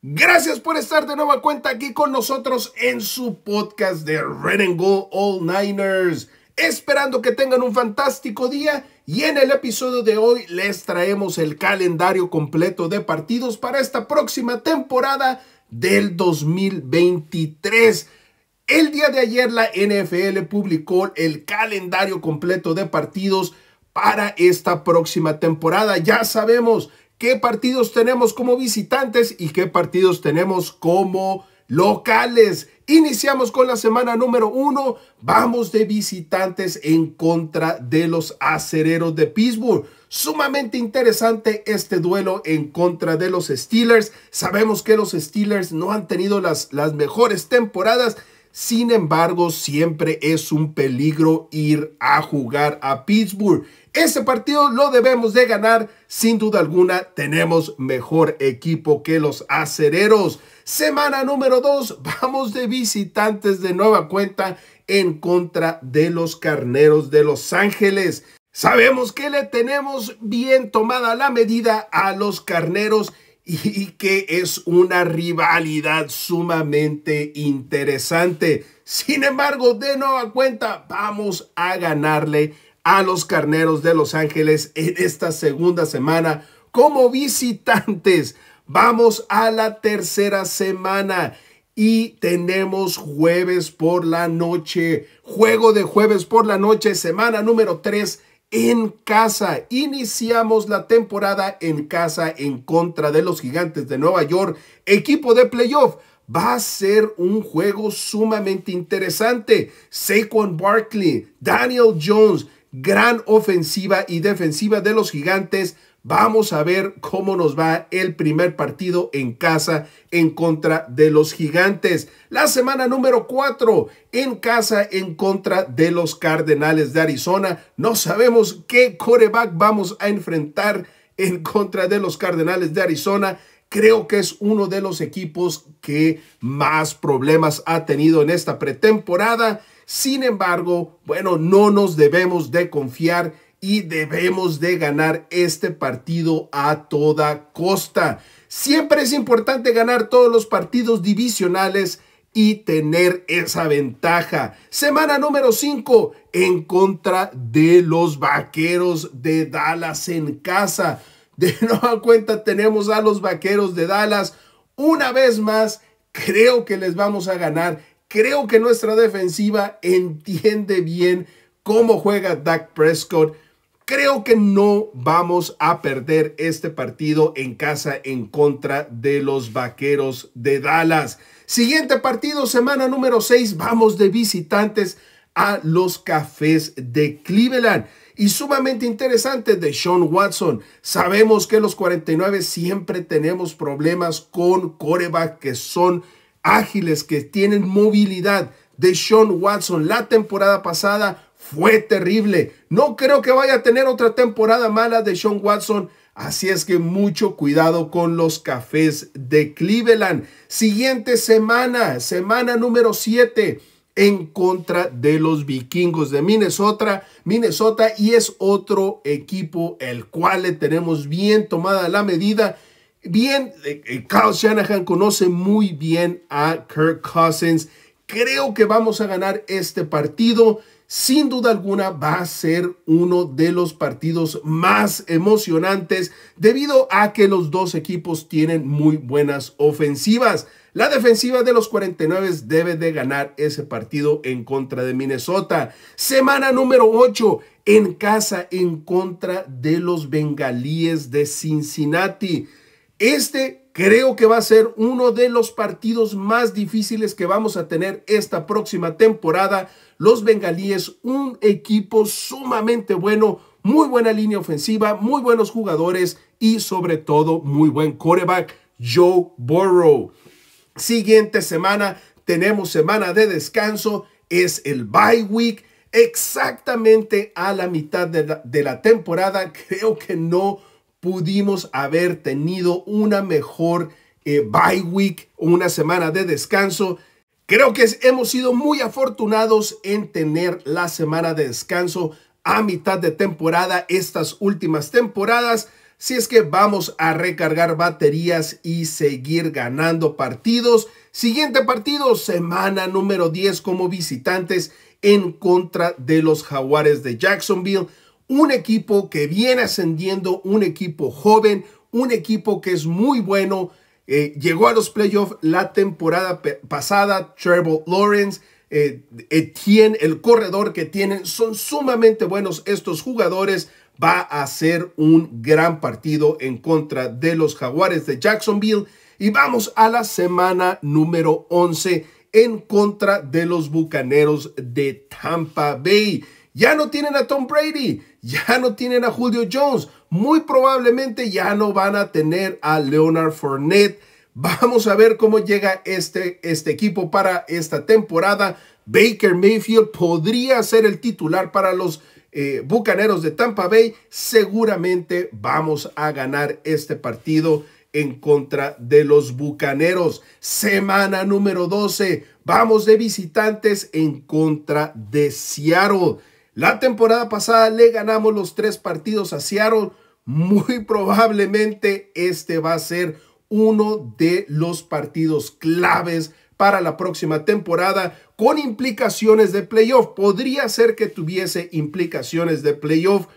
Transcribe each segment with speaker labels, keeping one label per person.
Speaker 1: Gracias por estar de nueva cuenta aquí con nosotros en su podcast de Red and Go All Niners. Esperando que tengan un fantástico día y en el episodio de hoy les traemos el calendario completo de partidos para esta próxima temporada del 2023. El día de ayer la NFL publicó el calendario completo de partidos para esta próxima temporada. Ya sabemos qué partidos tenemos como visitantes y qué partidos tenemos como locales. Iniciamos con la semana número uno. Vamos de visitantes en contra de los acereros de Pittsburgh. Sumamente interesante este duelo en contra de los Steelers. Sabemos que los Steelers no han tenido las, las mejores temporadas. Sin embargo, siempre es un peligro ir a jugar a Pittsburgh. Ese partido lo debemos de ganar. Sin duda alguna, tenemos mejor equipo que los acereros. Semana número 2, vamos de visitantes de nueva cuenta en contra de los carneros de Los Ángeles. Sabemos que le tenemos bien tomada la medida a los carneros y que es una rivalidad sumamente interesante. Sin embargo, de nueva cuenta, vamos a ganarle a los carneros de Los Ángeles en esta segunda semana como visitantes. Vamos a la tercera semana y tenemos jueves por la noche, juego de jueves por la noche, semana número 3 en casa. Iniciamos la temporada en casa en contra de los gigantes de Nueva York, equipo de playoff. Va a ser un juego sumamente interesante. Saquon Barkley, Daniel Jones, gran ofensiva y defensiva de los gigantes Vamos a ver cómo nos va el primer partido en casa en contra de los gigantes. La semana número 4 en casa en contra de los Cardenales de Arizona. No sabemos qué coreback vamos a enfrentar en contra de los Cardenales de Arizona. Creo que es uno de los equipos que más problemas ha tenido en esta pretemporada. Sin embargo, bueno, no nos debemos de confiar y debemos de ganar este partido a toda costa. Siempre es importante ganar todos los partidos divisionales y tener esa ventaja. Semana número 5 en contra de los Vaqueros de Dallas en casa. De nueva cuenta tenemos a los Vaqueros de Dallas. Una vez más, creo que les vamos a ganar. Creo que nuestra defensiva entiende bien cómo juega Dak Prescott Creo que no vamos a perder este partido en casa en contra de los Vaqueros de Dallas. Siguiente partido, semana número 6, vamos de visitantes a los Cafés de Cleveland. Y sumamente interesante de Sean Watson. Sabemos que los 49 siempre tenemos problemas con coreback que son ágiles, que tienen movilidad. De Sean Watson la temporada pasada fue terrible. No creo que vaya a tener otra temporada mala de Sean Watson. Así es que mucho cuidado con los cafés de Cleveland. Siguiente semana, semana número 7 en contra de los vikingos de Minnesota, Minnesota y es otro equipo el cual le tenemos bien tomada la medida. Bien, Carl eh, eh, Shanahan conoce muy bien a Kirk Cousins Creo que vamos a ganar este partido. Sin duda alguna va a ser uno de los partidos más emocionantes debido a que los dos equipos tienen muy buenas ofensivas. La defensiva de los 49 debe de ganar ese partido en contra de Minnesota. Semana número 8 en casa en contra de los bengalíes de Cincinnati. Este Creo que va a ser uno de los partidos más difíciles que vamos a tener esta próxima temporada. Los bengalíes, un equipo sumamente bueno, muy buena línea ofensiva, muy buenos jugadores y sobre todo muy buen quarterback, Joe Burrow. Siguiente semana tenemos semana de descanso, es el bye week, exactamente a la mitad de la, de la temporada. Creo que no pudimos haber tenido una mejor eh, bye week una semana de descanso. Creo que hemos sido muy afortunados en tener la semana de descanso a mitad de temporada estas últimas temporadas. Si es que vamos a recargar baterías y seguir ganando partidos. Siguiente partido, semana número 10 como visitantes en contra de los jaguares de Jacksonville un equipo que viene ascendiendo, un equipo joven, un equipo que es muy bueno. Eh, llegó a los playoffs la temporada pasada, Trevor Lawrence, eh, Etienne, el corredor que tienen, son sumamente buenos estos jugadores. Va a ser un gran partido en contra de los jaguares de Jacksonville. Y vamos a la semana número 11 en contra de los Bucaneros de Tampa Bay. Ya no tienen a Tom Brady ya no tienen a Julio Jones. Muy probablemente ya no van a tener a Leonard Fournette. Vamos a ver cómo llega este, este equipo para esta temporada. Baker Mayfield podría ser el titular para los eh, Bucaneros de Tampa Bay. Seguramente vamos a ganar este partido en contra de los Bucaneros. Semana número 12. Vamos de visitantes en contra de Seattle. La temporada pasada le ganamos los tres partidos a Seattle. Muy probablemente este va a ser uno de los partidos claves para la próxima temporada con implicaciones de playoff. Podría ser que tuviese implicaciones de playoff.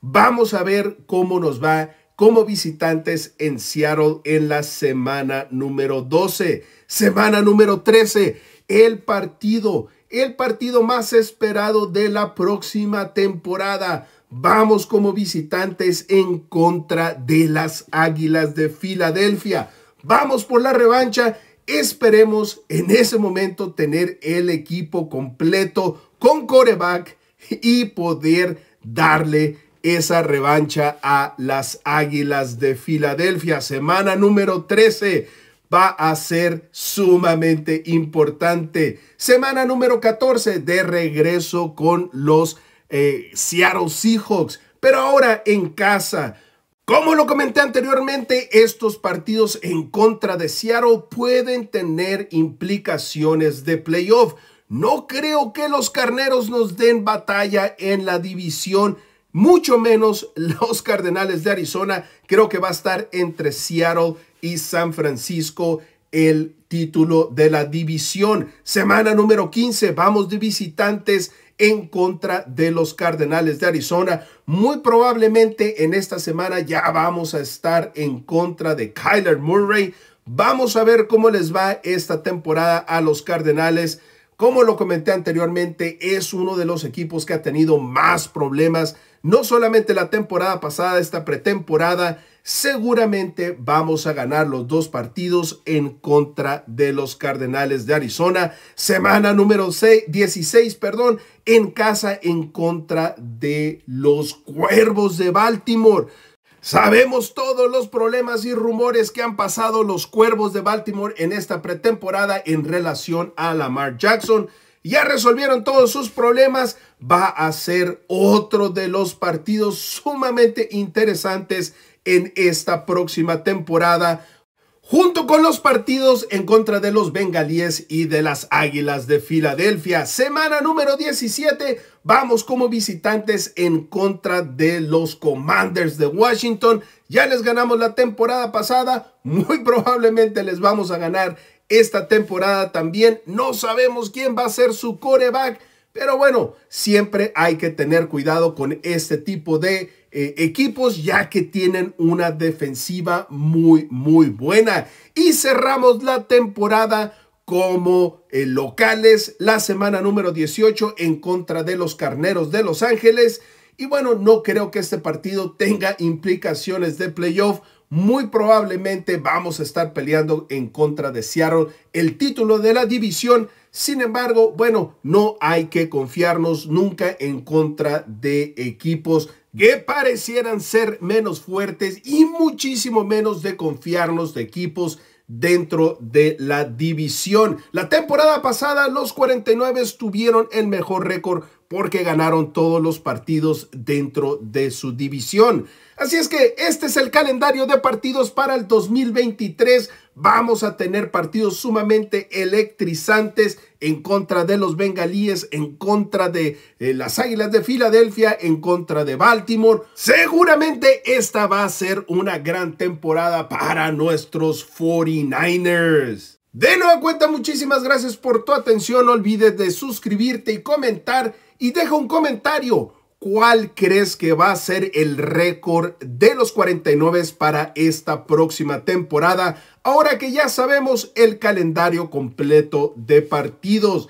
Speaker 1: Vamos a ver cómo nos va como visitantes en Seattle en la semana número 12. Semana número 13, el partido el partido más esperado de la próxima temporada. Vamos como visitantes en contra de las Águilas de Filadelfia. Vamos por la revancha. Esperemos en ese momento tener el equipo completo con coreback y poder darle esa revancha a las Águilas de Filadelfia. Semana número 13 va a ser sumamente importante. Semana número 14 de regreso con los eh, Seattle Seahawks, pero ahora en casa. Como lo comenté anteriormente, estos partidos en contra de Seattle pueden tener implicaciones de playoff. No creo que los carneros nos den batalla en la división, mucho menos los Cardenales de Arizona. Creo que va a estar entre Seattle y San Francisco el título de la división. Semana número 15, vamos de visitantes en contra de los Cardenales de Arizona. Muy probablemente en esta semana ya vamos a estar en contra de Kyler Murray. Vamos a ver cómo les va esta temporada a los Cardenales. Como lo comenté anteriormente, es uno de los equipos que ha tenido más problemas, no solamente la temporada pasada, esta pretemporada, seguramente vamos a ganar los dos partidos en contra de los Cardenales de Arizona. Semana número 6, 16, perdón, en casa en contra de los Cuervos de Baltimore. Sabemos todos los problemas y rumores que han pasado los Cuervos de Baltimore en esta pretemporada en relación a Lamar Jackson. Ya resolvieron todos sus problemas. Va a ser otro de los partidos sumamente interesantes en esta próxima temporada, junto con los partidos en contra de los bengalíes y de las Águilas de Filadelfia. Semana número 17, vamos como visitantes en contra de los Commanders de Washington. Ya les ganamos la temporada pasada, muy probablemente les vamos a ganar esta temporada también. No sabemos quién va a ser su coreback pero bueno, siempre hay que tener cuidado con este tipo de eh, equipos ya que tienen una defensiva muy, muy buena. Y cerramos la temporada como eh, locales la semana número 18 en contra de los Carneros de Los Ángeles. Y bueno, no creo que este partido tenga implicaciones de playoff. Muy probablemente vamos a estar peleando en contra de Seattle el título de la división sin embargo, bueno, no hay que confiarnos nunca en contra de equipos que parecieran ser menos fuertes y muchísimo menos de confiarnos de equipos dentro de la división. La temporada pasada los 49 tuvieron el mejor récord porque ganaron todos los partidos dentro de su división. Así es que este es el calendario de partidos para el 2023. Vamos a tener partidos sumamente electrizantes en contra de los bengalíes, en contra de eh, las Águilas de Filadelfia, en contra de Baltimore. Seguramente esta va a ser una gran temporada para nuestros 49ers. De nueva cuenta, muchísimas gracias por tu atención. No olvides de suscribirte y comentar y deja un comentario. ¿Cuál crees que va a ser el récord de los 49 para esta próxima temporada? Ahora que ya sabemos el calendario completo de partidos.